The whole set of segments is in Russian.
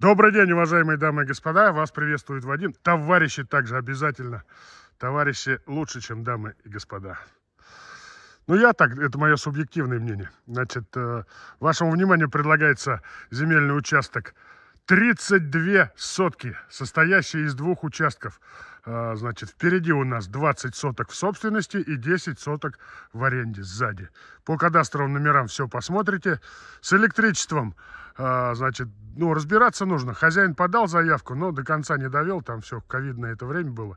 Добрый день, уважаемые дамы и господа. Вас приветствует Вадим. Товарищи также обязательно. Товарищи лучше, чем дамы и господа. Ну, я так, это мое субъективное мнение. Значит, э, вашему вниманию предлагается земельный участок 32 сотки, состоящие из двух участков. А, значит, впереди у нас 20 соток в собственности и 10 соток в аренде сзади. По кадастровым номерам все посмотрите. С электричеством, а, значит, ну, разбираться нужно. Хозяин подал заявку, но до конца не довел. Там все, ковидное это время было.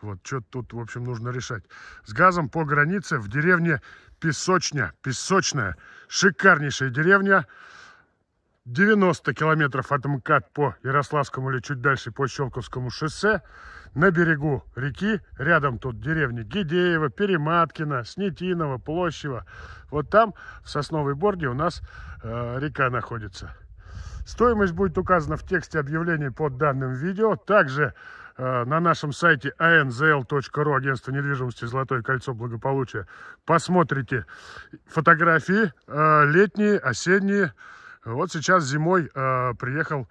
Вот, что тут, в общем, нужно решать. С газом по границе в деревне Песочня. Песочная. Шикарнейшая деревня. 90 километров от МКАД по Ярославскому или чуть дальше по Щелковскому шоссе, на берегу реки, рядом тут деревни Гидеева, Перематкина, Снетинова, Площева. Вот там, в Сосновой борде у нас э, река находится. Стоимость будет указана в тексте объявления под данным видео. Также э, на нашем сайте anzl.ru, агентство недвижимости «Золотое кольцо благополучия», посмотрите фотографии э, летние, осенние, вот сейчас зимой э, приехал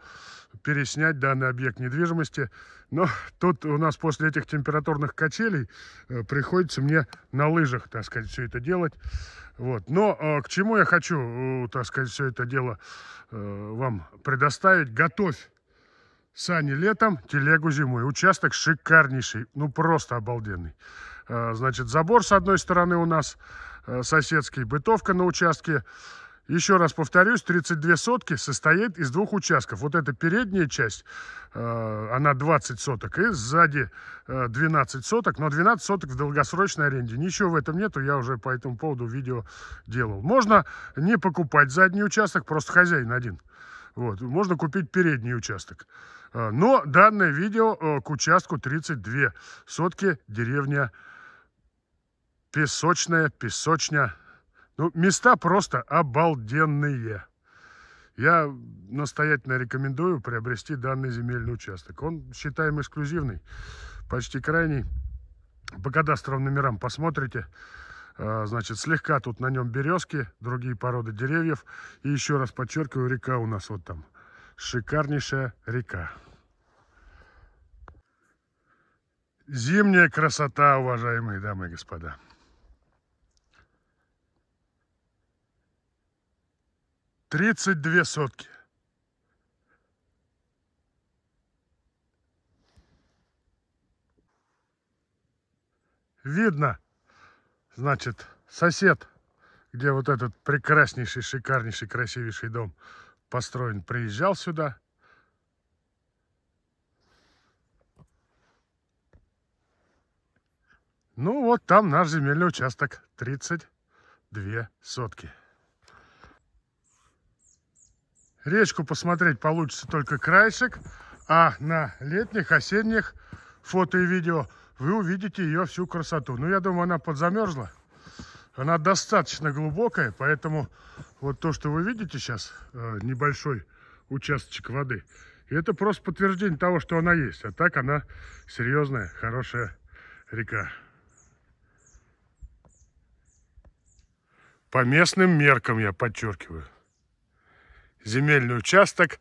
переснять данный объект недвижимости. Но тут у нас после этих температурных качелей э, приходится мне на лыжах, так сказать, все это делать. Вот. Но э, к чему я хочу, э, так сказать, все это дело э, вам предоставить? Готовь сани летом, телегу зимой. Участок шикарнейший, ну просто обалденный. Э, значит, забор с одной стороны у нас э, соседский, бытовка на участке. Еще раз повторюсь, 32 сотки состоит из двух участков. Вот эта передняя часть, э, она 20 соток, и сзади 12 э, соток. Но 12 соток в долгосрочной аренде. Ничего в этом нету, я уже по этому поводу видео делал. Можно не покупать задний участок, просто хозяин один. Вот. Можно купить передний участок. Э, но данное видео к участку 32 сотки, деревня Песочная, Песочня, ну, места просто обалденные. Я настоятельно рекомендую приобрести данный земельный участок. Он считаем эксклюзивный, почти крайний. По кадастровым номерам посмотрите. А, значит, слегка тут на нем березки, другие породы деревьев. И еще раз подчеркиваю, река у нас вот там. Шикарнейшая река. Зимняя красота, уважаемые дамы и господа. 32 сотки. Видно, значит, сосед, где вот этот прекраснейший, шикарнейший, красивейший дом построен, приезжал сюда. Ну вот там наш земельный участок 32 сотки. Речку посмотреть получится только краешек, а на летних, осенних фото и видео вы увидите ее всю красоту. Ну, я думаю, она подзамерзла. Она достаточно глубокая, поэтому вот то, что вы видите сейчас, э, небольшой участочек воды, это просто подтверждение того, что она есть. А так она серьезная, хорошая река. По местным меркам, я подчеркиваю земельный участок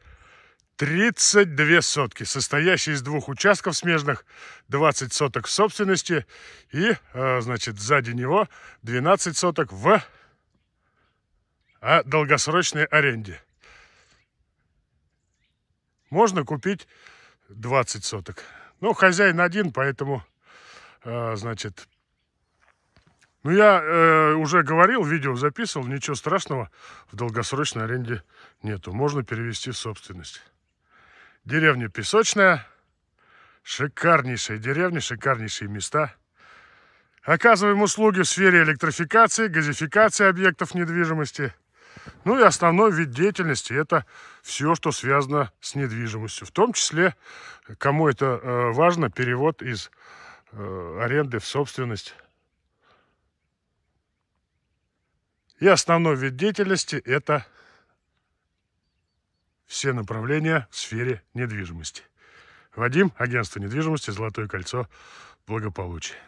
32 сотки, состоящий из двух участков смежных, 20 соток в собственности и, э, значит, сзади него 12 соток в а, долгосрочной аренде. Можно купить 20 соток. Ну, хозяин один, поэтому, э, значит, ну, я э, уже говорил, видео записывал, ничего страшного в долгосрочной аренде нету. Можно перевести в собственность. Деревня Песочная. Шикарнейшая деревня, шикарнейшие места. Оказываем услуги в сфере электрификации, газификации объектов недвижимости. Ну и основной вид деятельности – это все, что связано с недвижимостью. В том числе, кому это э, важно, перевод из э, аренды в собственность. И основной вид деятельности – это все направления в сфере недвижимости. Вадим, агентство недвижимости «Золотое кольцо благополучия».